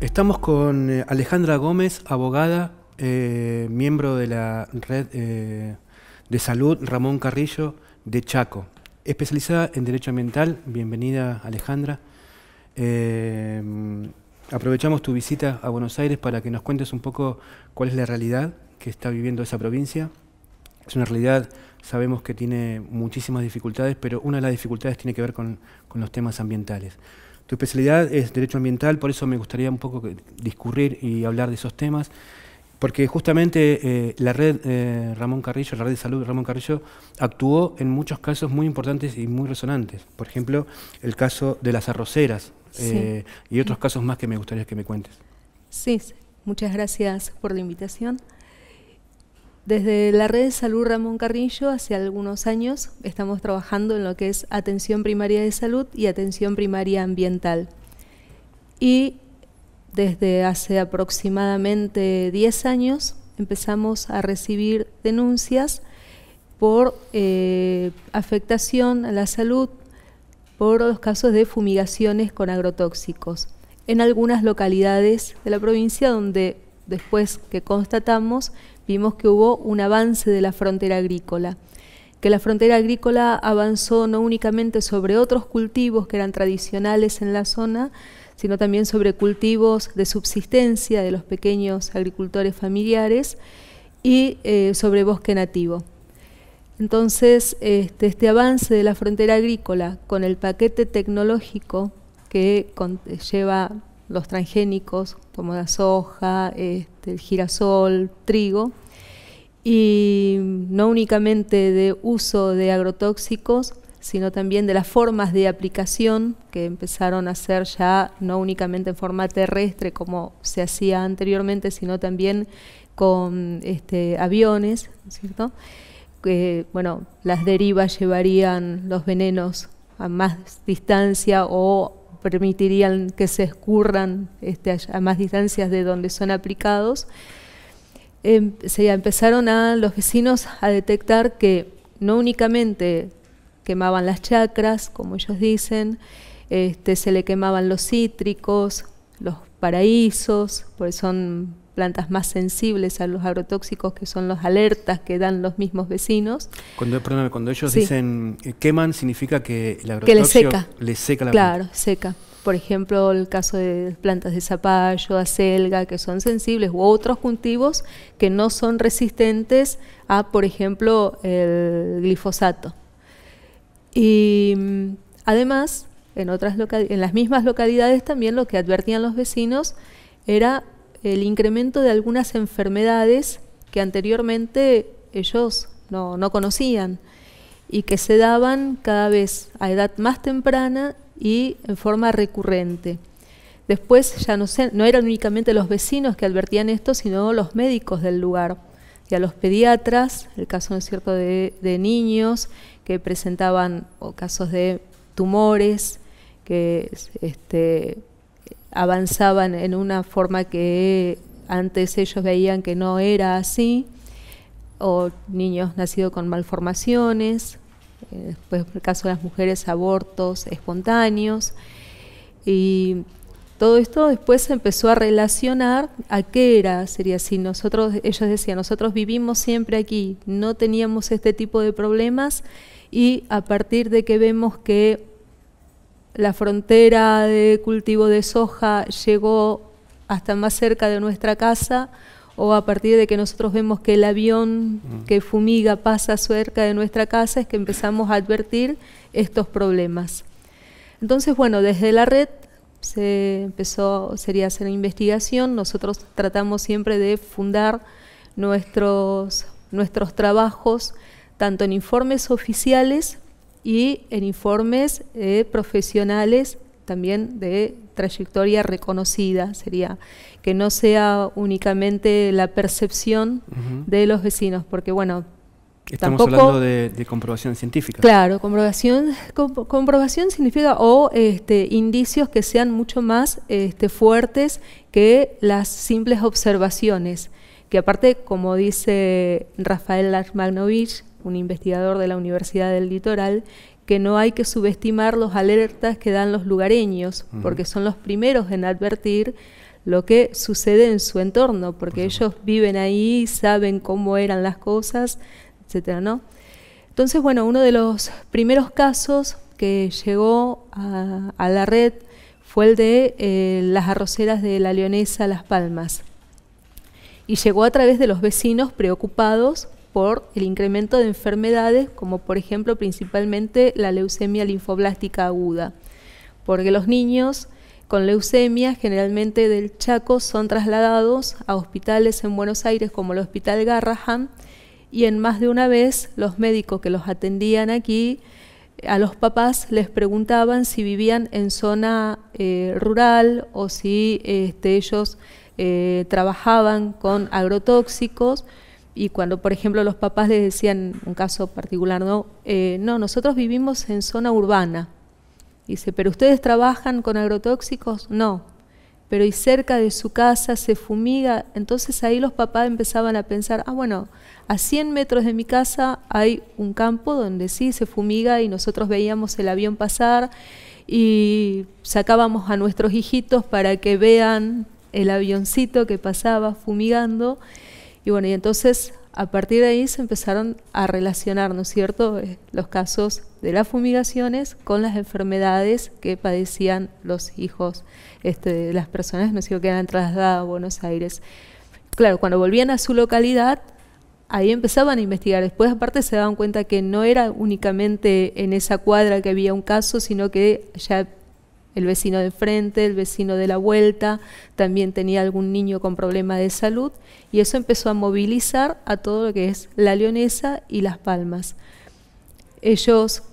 Estamos con eh, Alejandra Gómez, abogada, eh, miembro de la red eh, de salud Ramón Carrillo de Chaco, especializada en derecho ambiental. Bienvenida, Alejandra. aprovechamos tu visita a Buenos Aires para que nos cuentes un poco cuál es la realidad que está viviendo esa provincia. Es una realidad, sabemos que tiene muchísimas dificultades, pero una de las dificultades tiene que ver con los temas ambientales. Tu especialidad es derecho ambiental, por eso me gustaría un poco discurrir y hablar de esos temas, porque justamente eh, la red eh, Ramón Carrillo, la red de salud Ramón Carrillo, actuó en muchos casos muy importantes y muy resonantes. Por ejemplo, el caso de las arroceras eh, y otros casos más que me gustaría que me cuentes. Sí, muchas gracias por la invitación. Desde la red de salud Ramón Carrillo, hace algunos años, estamos trabajando en lo que es atención primaria de salud y atención primaria ambiental. Y desde hace aproximadamente 10 años empezamos a recibir denuncias por eh, afectación a la salud por los casos de fumigaciones con agrotóxicos en algunas localidades de la provincia donde después que constatamos vimos que hubo un avance de la frontera agrícola, que la frontera agrícola avanzó no únicamente sobre otros cultivos que eran tradicionales en la zona, sino también sobre cultivos de subsistencia de los pequeños agricultores familiares y eh, sobre bosque nativo. Entonces, este, este, avance de la frontera agrícola con el paquete tecnológico que eh, lleva los transgénicos como la soja, este, el girasol, trigo, y no únicamente de uso de agrotóxicos, sino también de las formas de aplicación que empezaron a hacer ya no únicamente en forma terrestre como se hacía anteriormente, sino también con este, aviones, ¿cierto? bueno, las derivas llevarían los venenos a más distancia o permitirían que se escurran este, a más distancias de donde son aplicados, em, se empezaron a los vecinos a detectar que no únicamente quemaban las chacras, como ellos dicen, este, se le quemaban los cítricos, los paraísos, porque son plantas más sensibles a los agrotóxicos, que son los alertas que dan los mismos vecinos. Cuando, ellos dicen eh, queman, significa que el agrotóxico que le seca. seca claro, seca. Por ejemplo, el caso de plantas de zapallo, acelga, que son sensibles, u otros cultivos que no son resistentes a, por ejemplo, el glifosato. Y mm, además, en, otras en las mismas localidades también lo que advertían los vecinos era el incremento de algunas enfermedades que anteriormente ellos no, conocían y que se daban cada vez a edad más temprana y en forma recurrente. Después ya no, se, no, eran únicamente los vecinos que advertían esto, sino los médicos del lugar. Y a los pediatras, el caso cierto de, de niños que presentaban casos de tumores, que este, avanzaban en una forma que antes ellos veían que no era así, o niños nacidos con malformaciones, eh, después en el caso de las mujeres abortos espontáneos, y todo esto después se empezó a relacionar a qué era, sería así, nosotros, ellos decían, nosotros vivimos siempre aquí, no teníamos este tipo de problemas y a partir de que vemos que la frontera de cultivo de soja llegó hasta más cerca de nuestra casa o a partir de que nosotros vemos que el avión mm. que fumiga pasa cerca de nuestra casa es que empezamos a advertir estos problemas. Entonces, bueno, desde la red se empezó, sería hacer investigación, nosotros tratamos siempre de fundar nuestros, nuestros trabajos tanto en informes oficiales y en informes eh, profesionales también de trayectoria reconocida, sería que no sea únicamente la percepción de los vecinos, porque bueno, Estamos hablando de, comprobación científica. Claro, comprobación, comprobación significa o este, indicios que sean mucho más este, fuertes que las simples observaciones, que aparte, como dice Rafael Armagnovich, un investigador de la Universidad del Litoral, que no hay que subestimar los alertas que dan los lugareños, porque son los primeros en advertir lo que sucede en su entorno, porque ellos viven ahí, saben cómo eran las cosas, etcétera, ¿no? Entonces, bueno, uno de los primeros casos que llegó a, la red fue el de eh, las arroceras de la leonesa Las Palmas. Y llegó a través de los vecinos preocupados por el incremento de enfermedades, como por ejemplo principalmente la leucemia linfoblástica aguda, porque los niños con leucemia generalmente del Chaco son trasladados a hospitales en Buenos Aires como el Hospital Garrahan y en más de una vez los médicos que los atendían aquí a los papás les preguntaban si vivían en zona eh, rural o si este, ellos eh, trabajaban con agrotóxicos y cuando, por ejemplo, los papás les decían, un caso particular, no, eh, no, nosotros vivimos en zona urbana. Dice, pero ustedes trabajan con agrotóxicos, no. Pero y cerca de su casa se fumiga. Entonces ahí los papás empezaban a pensar, ah, bueno, a 100 metros de mi casa hay un campo donde sí se fumiga y nosotros veíamos el avión pasar y sacábamos a nuestros hijitos para que vean el avioncito que pasaba fumigando. Y bueno, y entonces a partir de ahí se empezaron a relacionar, ¿no es cierto?, eh, los casos de las fumigaciones con las enfermedades que padecían los hijos este, de las personas, ¿no es cierto?, que eran trasladadas a Buenos Aires. Claro, cuando volvían a su localidad, ahí empezaban a investigar. Después, aparte, se daban cuenta que no era únicamente en esa cuadra que había un caso, sino que ya el vecino de frente, el vecino de la vuelta, también tenía algún niño con problema de salud y eso empezó a movilizar a todo lo que es la leonesa y las palmas. Ellos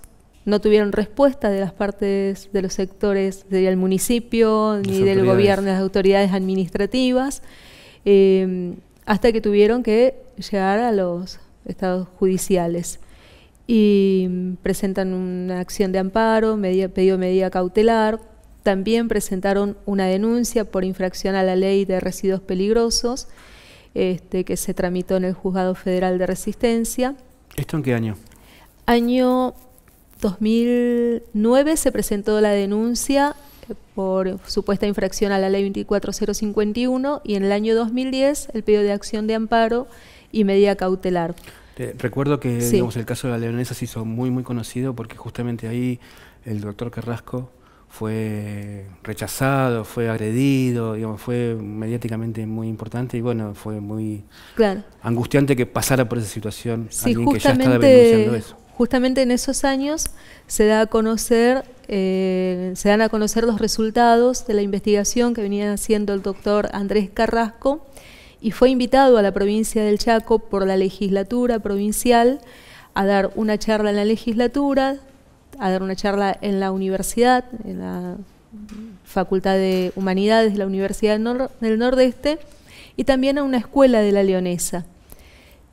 no tuvieron respuesta de las partes de los sectores del municipio ni del gobierno, de las autoridades administrativas, eh, hasta que tuvieron que llegar a los estados judiciales. Y presentan una acción de amparo, medio, pedido medida cautelar, también presentaron una denuncia por infracción a la ley de residuos peligrosos este, que se tramitó en el Juzgado Federal de Resistencia. ¿Esto en qué año? Año 2009 se presentó la denuncia eh, por supuesta infracción a la ley 24051 y en el año 2010 el pedido de acción de amparo y medida cautelar. recuerdo que digamos, el caso de la leonesa se hizo muy muy conocido porque justamente ahí el doctor Carrasco fue rechazado, fue agredido, digamos, fue mediáticamente muy importante y bueno, fue muy angustiante que pasara por esa situación alguien que ya estaba denunciando eso. Justamente en esos años se da a conocer, eh, se dan a conocer los resultados de la investigación que venía haciendo el doctor Andrés Carrasco y fue invitado a la provincia del Chaco por la legislatura provincial a dar una charla en la legislatura a dar una charla en la universidad, en la Facultad de Humanidades de la Universidad del, Nordeste, y también a una escuela de la Leonesa,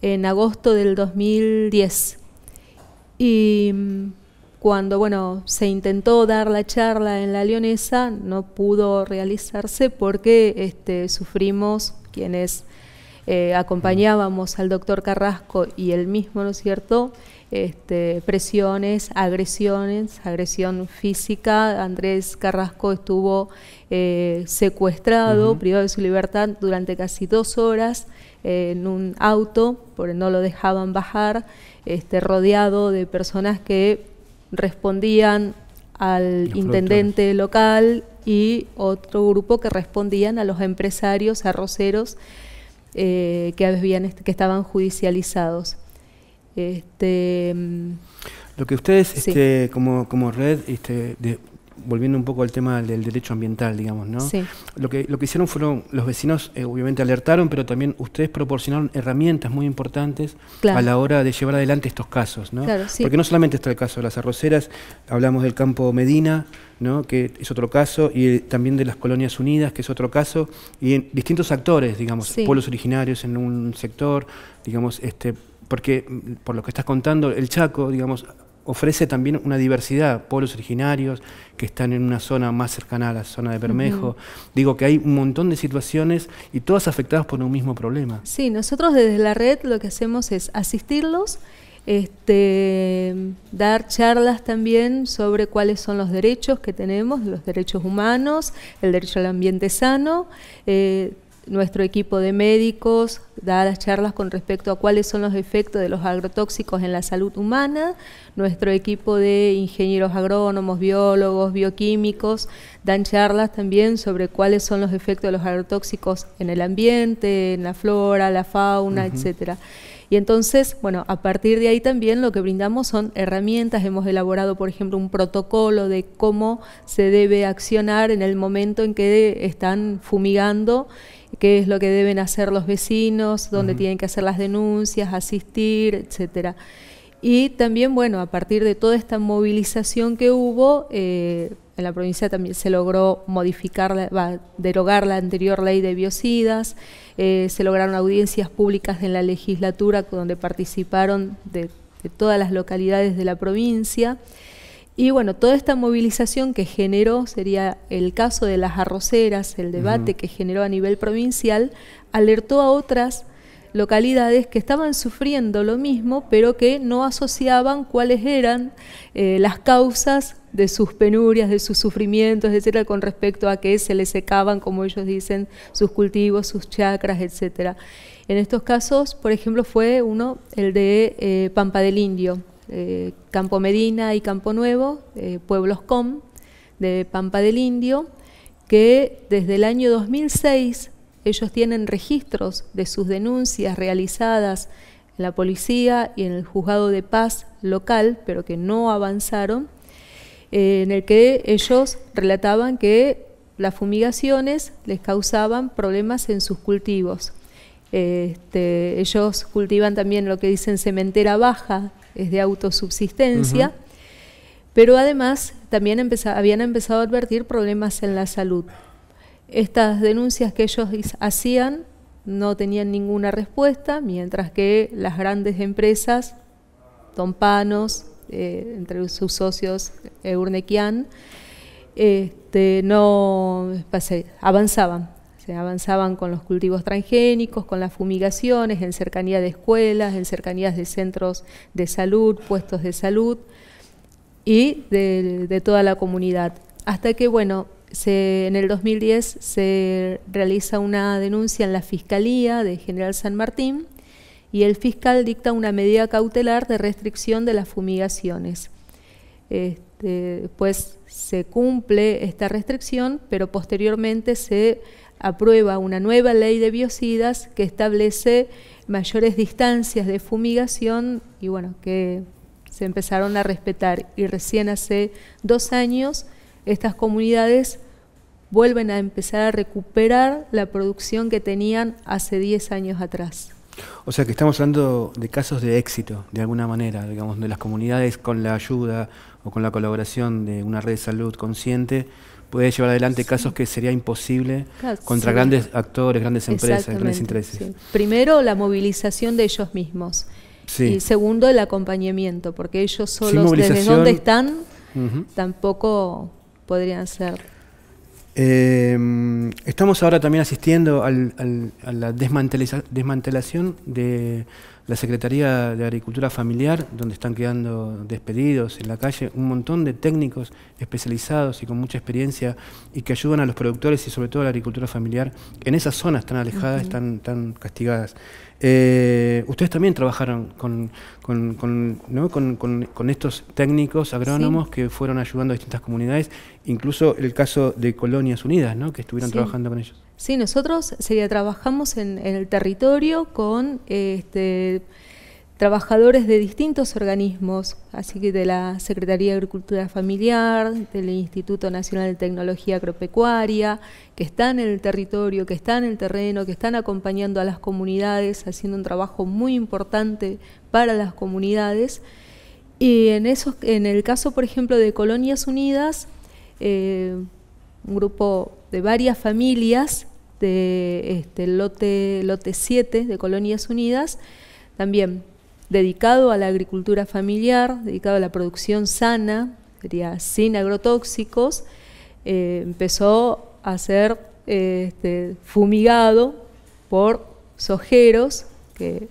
en agosto del 2010. Y mm, cuando bueno, se intentó dar la charla en la Leonesa, no pudo realizarse porque este, sufrimos quienes eh, acompañábamos al doctor Carrasco y él mismo, ¿no es cierto? Este, presiones, agresiones, agresión física. Andrés Carrasco estuvo eh, secuestrado, privado de su libertad durante casi dos horas eh, en un auto, porque no lo dejaban bajar, este, rodeado de personas que respondían al intendente local y otro grupo que respondían a los empresarios arroceros eh, que, habían, que estaban judicializados. Este, mm, Lo que ustedes, este, como, como red, este, de, volviendo un poco al tema del derecho ambiental, digamos, ¿no? Sí. Lo que, lo que hicieron fueron, los vecinos eh, obviamente alertaron, pero también ustedes proporcionaron herramientas muy importantes a la hora de llevar adelante estos casos, ¿no? Porque no solamente está el caso de las arroceras, hablamos del campo Medina, ¿no? que es otro caso, y también de las colonias unidas, que es otro caso, y en distintos actores, digamos, pueblos originarios en un sector, digamos, este, porque mm, por lo que estás contando, el Chaco, digamos, ofrece también una diversidad, pueblos originarios que están en una zona más cercana a la zona de Bermejo. Digo que hay un montón de situaciones y todas afectadas por un mismo problema. Sí, nosotros desde la red lo que hacemos es asistirlos, este, dar charlas también sobre cuáles son los derechos que tenemos, los derechos humanos, el derecho al ambiente sano. Eh, nuestro equipo de médicos da las charlas con respecto a cuáles son los efectos de los agrotóxicos en la salud humana, nuestro equipo de ingenieros agrónomos, biólogos, bioquímicos dan charlas también sobre cuáles son los efectos de los agrotóxicos en el ambiente, en la flora, la fauna, etc. etcétera. Y entonces, bueno, a partir de ahí también lo que brindamos son herramientas. Hemos elaborado, por ejemplo, un protocolo de cómo se debe accionar en el momento en que están fumigando qué es lo que deben hacer los vecinos, dónde tienen que hacer las denuncias, asistir, etcétera. Y también, bueno, a partir de toda esta movilización que hubo, eh, en la provincia también se logró modificar, derogar la anterior ley de biocidas, eh, se lograron audiencias públicas en la legislatura donde participaron de todas las localidades de la provincia. Y bueno, toda esta movilización que generó, sería el caso de las arroceras, el debate que generó a nivel provincial, alertó a otras localidades que estaban sufriendo lo mismo, pero que no asociaban cuáles eran eh, las causas de sus penurias, de sus sufrimientos, etcétera, con respecto a que se les secaban, como ellos dicen, sus cultivos, sus chacras, etcétera. En estos casos, por ejemplo, fue uno el de eh, Pampa del Indio, eh, Campo Medina y Campo Nuevo, eh, pueblos com de Pampa del Indio, que desde el año 2006 ellos tienen registros de sus denuncias realizadas en la policía y en el juzgado de paz local, pero que no avanzaron, eh, en el que ellos relataban que las fumigaciones les causaban problemas en sus cultivos. Este, ellos cultivan también lo que dicen cementera baja, es de autosubsistencia, pero además también habían empezado a advertir problemas en la salud. Estas denuncias que ellos hacían no tenían ninguna respuesta, mientras que las grandes empresas, Tompanos, eh, entre sus socios Eurnequian, este, no avanzaban se avanzaban con los cultivos transgénicos, con las fumigaciones, en cercanía de escuelas, en cercanías de centros de salud, puestos de salud y de, toda la comunidad. Hasta que, bueno, en el 2010 se realiza una denuncia en la Fiscalía de General San Martín y el fiscal dicta una medida cautelar de restricción de las fumigaciones. Este, pues se cumple esta restricción, pero posteriormente se aprueba una nueva ley de biocidas que establece mayores distancias de fumigación y bueno, que se empezaron a respetar y recién hace dos años estas comunidades vuelven a empezar a recuperar la producción que tenían hace 10 años atrás. O sea que estamos hablando de casos de éxito, de alguna manera, digamos, de las comunidades con la ayuda o con la colaboración de una red de salud consciente puede llevar adelante casos que sería imposible contra grandes actores, grandes empresas, grandes intereses. Primero, la movilización de ellos mismos. Y segundo, el acompañamiento, porque ellos solos, desde donde están, tampoco podrían ser. Em, estamos ahora también asistiendo a la desmantelación de la Secretaría de Agricultura Familiar, donde están quedando despedidos en la calle un montón de técnicos especializados y con mucha experiencia y que ayudan a los productores y sobre todo a la agricultura familiar en esas zonas tan alejadas, tan, castigadas. Eh, ustedes también trabajaron con, estos técnicos agrónomos que fueron ayudando a distintas comunidades, incluso el caso de Colonias Unidas, ¿no? que estuvieron trabajando con ellos. Sí, nosotros sería, trabajamos en, el territorio con este, trabajadores de distintos organismos, así que de la Secretaría de Agricultura Familiar, del Instituto Nacional de Tecnología Agropecuaria, que están en el territorio, que están en el terreno, que están acompañando a las comunidades, haciendo un trabajo muy importante para las comunidades. Y en, esos, en el caso, por ejemplo, de Colonias Unidas, eh, un grupo de varias familias de este, este, lote, lote 7 de Colonias Unidas, también dedicado a la agricultura familiar, dedicado a la producción sana, sería sin agrotóxicos, eh, empezó a ser este, fumigado por sojeros que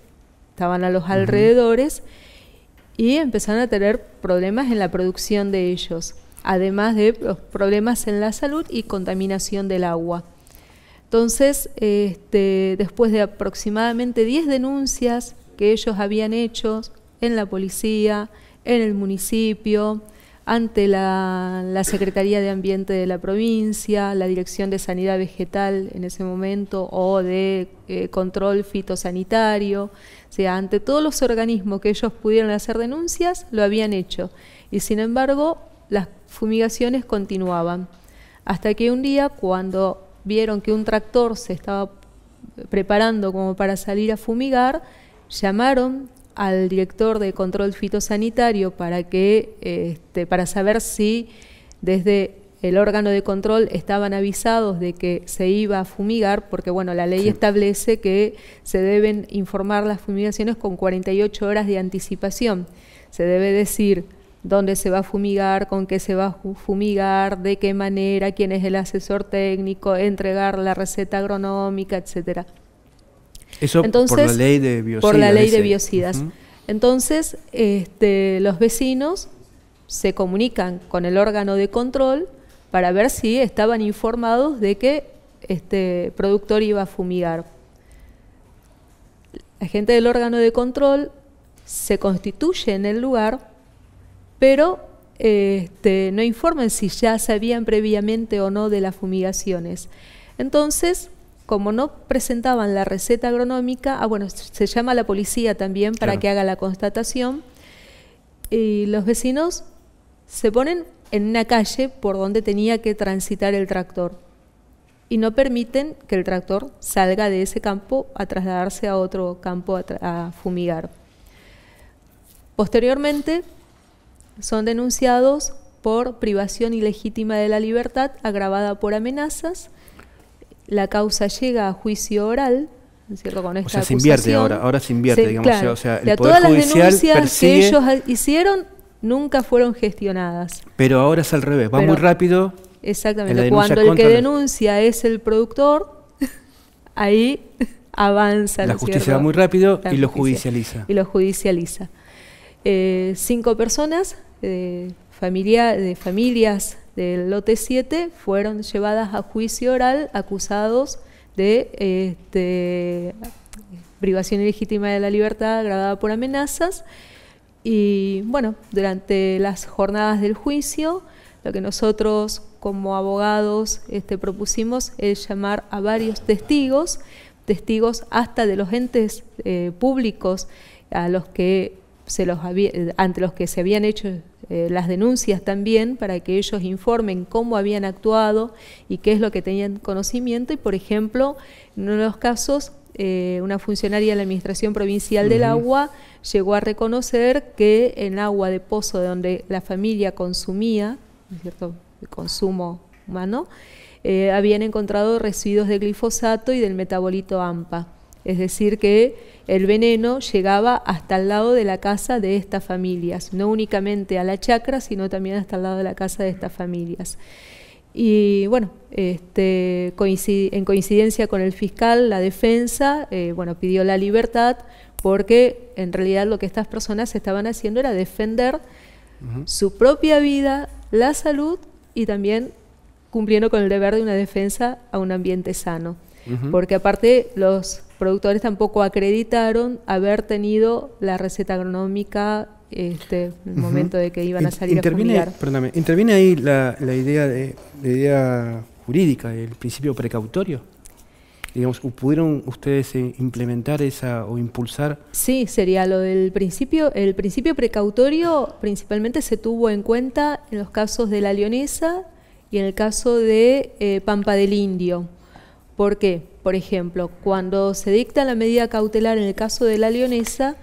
estaban a los alrededores y empezaron a tener problemas en la producción de ellos, además de los problemas en la salud y contaminación del agua. Entonces, este, después de aproximadamente 10 denuncias que ellos habían hecho en la policía, en el municipio, ante la, Secretaría de Ambiente de la provincia, la Dirección de Sanidad Vegetal en ese momento o de eh, control fitosanitario. O sea, ante todos los organismos que ellos pudieron hacer denuncias, lo habían hecho. Y sin embargo, las fumigaciones continuaban. Hasta que un día, cuando vieron que un tractor se estaba preparando como para salir a fumigar, llamaron al director de control fitosanitario para que este, para saber si desde el órgano de control estaban avisados de que se iba a fumigar, porque bueno, la ley establece que se deben informar las fumigaciones con 48 horas de anticipación. Se debe decir dónde se va a fumigar, con qué se va a fumigar, de qué manera, quién es el asesor técnico, entregar la receta agronómica, etcétera. Eso Entonces, por la ley de biocidas. Por la ley de biocidas. Entonces, este, los vecinos se comunican con el órgano de control para ver si estaban informados de que este productor iba a fumigar. La gente del órgano de control se constituye en el lugar pero este, no informen si ya sabían previamente o no de las fumigaciones. Entonces, como no presentaban la receta agronómica, ah, bueno, se llama a la policía también para que haga la constatación, y los vecinos se ponen en una calle por donde tenía que transitar el tractor y no permiten que el tractor salga de ese campo a trasladarse a otro campo a fumigar. Posteriormente, son denunciados por privación ilegítima de la libertad agravada por amenazas. La causa llega a juicio oral. ¿cierto? Con esta o sea, se invierte ahora, ahora se invierte, digamos. todas las denuncias que ellos hicieron nunca fueron gestionadas. Pero ahora es al revés, va muy rápido. Exactamente, cuando el que denuncia es el productor, ahí avanza. La justicia va muy rápido y lo judicializa. Y lo judicializa. Eh, cinco personas de, familia, de familias del lote 7 fueron llevadas a juicio oral acusados de este, privación ilegítima de la libertad agravada por amenazas. Y bueno, durante las jornadas del juicio, lo que nosotros como abogados este, propusimos es llamar a varios testigos, testigos hasta de los entes eh, públicos a los que se los ante los que se habían hecho eh, las denuncias también para que ellos informen cómo habían actuado y qué es lo que tenían conocimiento. Y, por ejemplo, en uno de los casos, eh, una funcionaria de la Administración Provincial del Agua llegó a reconocer que en agua de pozo de donde la familia consumía, cierto? consumo humano, eh, habían encontrado residuos de glifosato y del metabolito AMPA. Es decir, que el veneno llegaba hasta el lado de la casa de estas familias, no únicamente a la chacra, sino también hasta el lado de la casa de estas familias. Y bueno, este, en coincidencia con el fiscal, la defensa, eh, bueno, pidió la libertad porque en realidad lo que estas personas estaban haciendo era defender su propia vida, la salud y también cumpliendo con el deber de una defensa a un ambiente sano. Porque aparte los productores tampoco acreditaron haber tenido la receta agronómica este, en el momento de que iban a salir a fumigar. ¿Interviene ahí la, la idea de, idea jurídica, el principio precautorio? Digamos, ¿Pudieron ustedes eh, implementar esa o impulsar? Sí, sería lo del principio. El principio precautorio principalmente se tuvo en cuenta en los casos de la leonesa y en el caso de eh, Pampa del Indio. ¿Por qué? Por ejemplo, cuando se dicta la medida cautelar en el caso de la leonesa,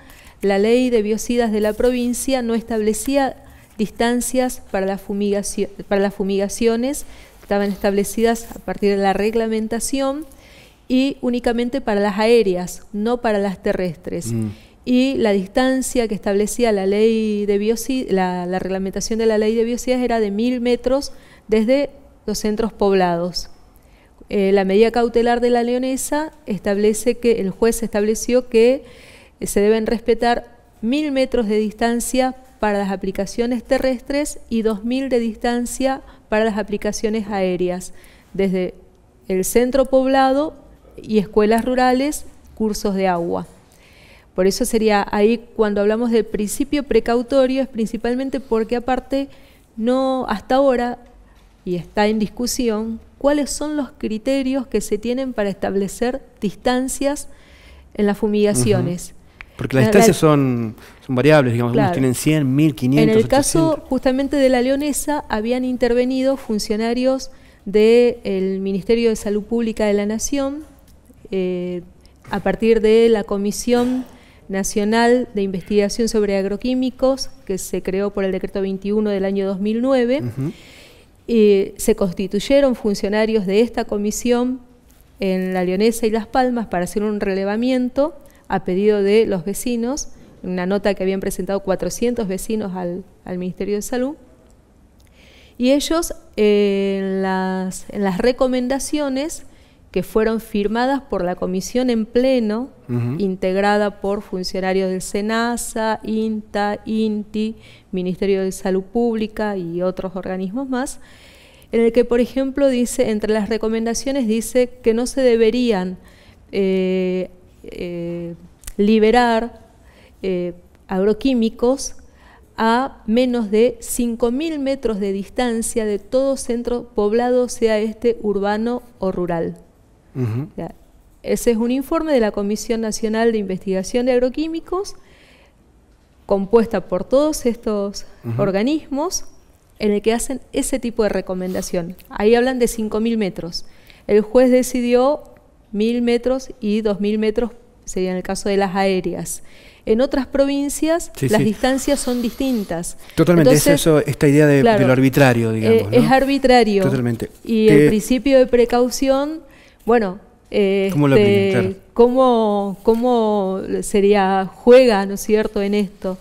la ley de biocidas de la provincia no establecía distancias para, para las fumigaciones, estaban establecidas a partir de la reglamentación y únicamente para las aéreas, no para las terrestres. Mm. Y la distancia que establecía la ley de la, la reglamentación de la ley de biocidas era de mil metros desde los centros poblados. Eh, la medida cautelar de la leonesa establece que el juez estableció que eh, se deben respetar mil metros de distancia para las aplicaciones terrestres y mil de distancia para las aplicaciones aéreas, desde el centro poblado y escuelas rurales, cursos de agua. Por eso sería ahí cuando hablamos del principio precautorio, es principalmente porque aparte no hasta ahora, y está en discusión, cuáles son los criterios que se tienen para establecer distancias en las fumigaciones. Porque las distancias son, variables, digamos, unos tienen 100, 1500. En el caso justamente de la leonesa habían intervenido funcionarios del Ministerio de Salud Pública de la Nación eh, a partir de la Comisión Nacional de Investigación sobre Agroquímicos que se creó por el decreto 21 del año 2009 se constituyeron funcionarios de esta comisión en La Leonesa y Las Palmas para hacer un relevamiento a pedido de los vecinos, una nota que habían presentado 400 vecinos al, Ministerio de Salud. Y ellos eh, en las recomendaciones que fueron firmadas por la comisión en pleno, integrada por funcionarios del SENASA, INTA, INTI, Ministerio de Salud Pública y otros organismos más, en el que, por ejemplo, dice, entre las recomendaciones dice que no se deberían eh, eh, liberar eh, agroquímicos a menos de 5.000 metros de distancia de todo centro poblado, sea este urbano o rural ese es un informe de la Comisión Nacional de Investigación de Agroquímicos, compuesta por todos estos organismos, en el que hacen ese tipo de recomendación. Ahí hablan de 5.000 metros. El juez decidió 1.000 metros y 2.000 metros sería en el caso de las aéreas. En otras provincias las distancias son distintas. Totalmente, es eso, esta idea de, lo arbitrario, eh, digamos. Es arbitrario. Totalmente. Y el principio de precaución bueno, este, ¿Cómo, cómo, sería, juega, ¿no es cierto?, en esto.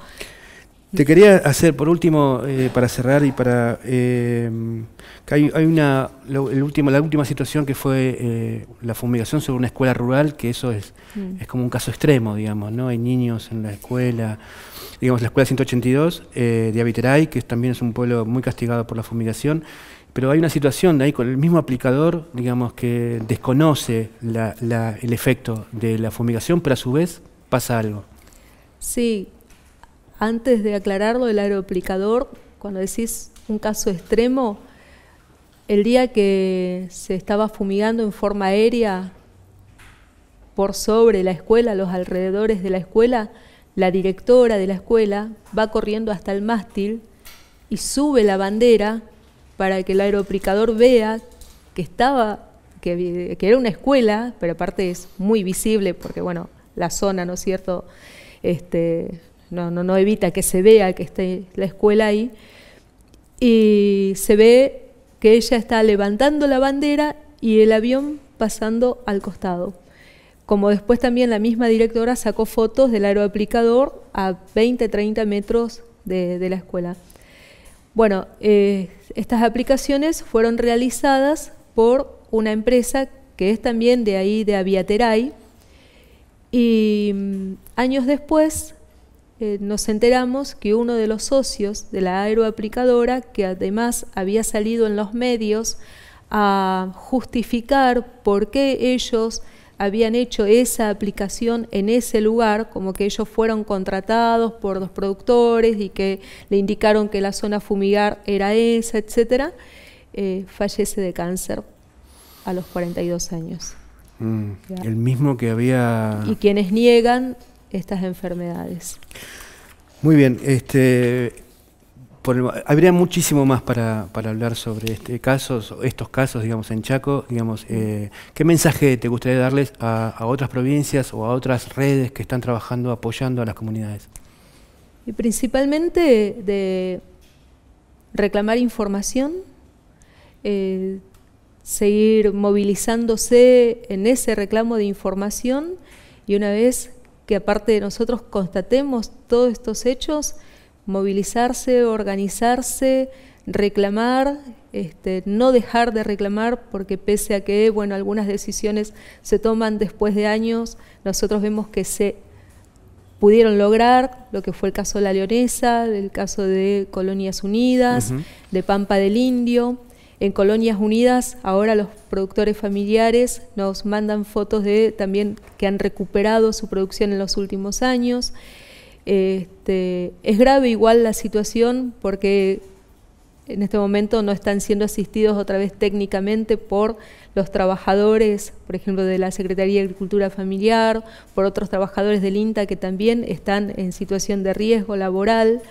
Te quería hacer, por último, eh, para cerrar y para... Eh, hay, una, el último, la última situación que fue eh, la fumigación sobre una escuela rural, que eso es, mm. es como un caso extremo, digamos, ¿no? Hay niños en la escuela, digamos, la escuela 182 de Abiteray, que también es un pueblo muy castigado por la fumigación, pero hay una situación de ahí con el mismo aplicador, digamos, que desconoce el efecto de la fumigación, pero a su vez pasa algo. Sí, antes de aclararlo, el aeroplicador, cuando decís un caso extremo, el día que se estaba fumigando en forma aérea por sobre la escuela, los alrededores de la escuela, la directora de la escuela va corriendo hasta el mástil y sube la bandera para que el aeroplicador vea que estaba, que, era una escuela, pero aparte es muy visible porque, bueno, la zona, ¿no es cierto? Este, no, no, evita que se vea que esté la escuela ahí. Y se ve que ella está levantando la bandera y el avión pasando al costado. Como después también la misma directora sacó fotos del aeroaplicador a 20, 30 metros de, la escuela. Bueno, eh, estas aplicaciones fueron realizadas por una empresa que es también de ahí, de Aviateray, y mm, años después eh, nos enteramos que uno de los socios de la aeroaplicadora, que además había salido en los medios a justificar por qué ellos habían hecho esa aplicación en ese lugar, como que ellos fueron contratados por los productores y que le indicaron que la zona fumigar era esa, etc., eh, fallece de cáncer a los 42 años. Mm, el mismo que había... Y quienes niegan estas enfermedades. Muy bien, este, habría muchísimo más para, para, hablar sobre este caso, estos casos, digamos, en Chaco. Digamos, eh, ¿Qué mensaje te gustaría darles a, a, otras provincias o a otras redes que están trabajando, apoyando a las comunidades? Y principalmente de reclamar información, eh, seguir movilizándose en ese reclamo de información y una vez que aparte de nosotros constatemos todos estos hechos, movilizarse, organizarse, reclamar, este, no dejar de reclamar, porque pese a que bueno, algunas decisiones se toman después de años, nosotros vemos que se pudieron lograr, lo que fue el caso de La Leonesa, el caso de Colonias Unidas, de Pampa del Indio. En Colonias Unidas ahora los productores familiares nos mandan fotos de también que han recuperado su producción en los últimos años. Este, es grave igual la situación porque en este momento no están siendo asistidos otra vez técnicamente por los trabajadores, por ejemplo, de la Secretaría de Agricultura Familiar, por otros trabajadores del INTA que también están en situación de riesgo laboral,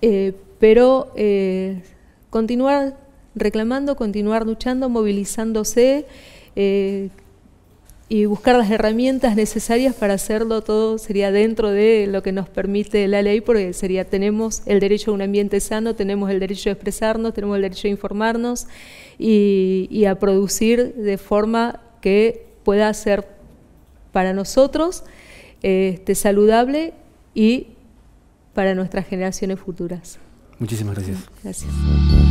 eh, pero eh, continuar reclamando, continuar luchando, movilizándose. Eh, y buscar las herramientas necesarias para hacerlo todo sería dentro de lo que nos permite la ley, porque sería tenemos el derecho a un ambiente sano, tenemos el derecho a expresarnos, tenemos el derecho a informarnos y, a producir de forma que pueda ser para nosotros este, saludable y para nuestras generaciones futuras. Muchísimas gracias. Gracias.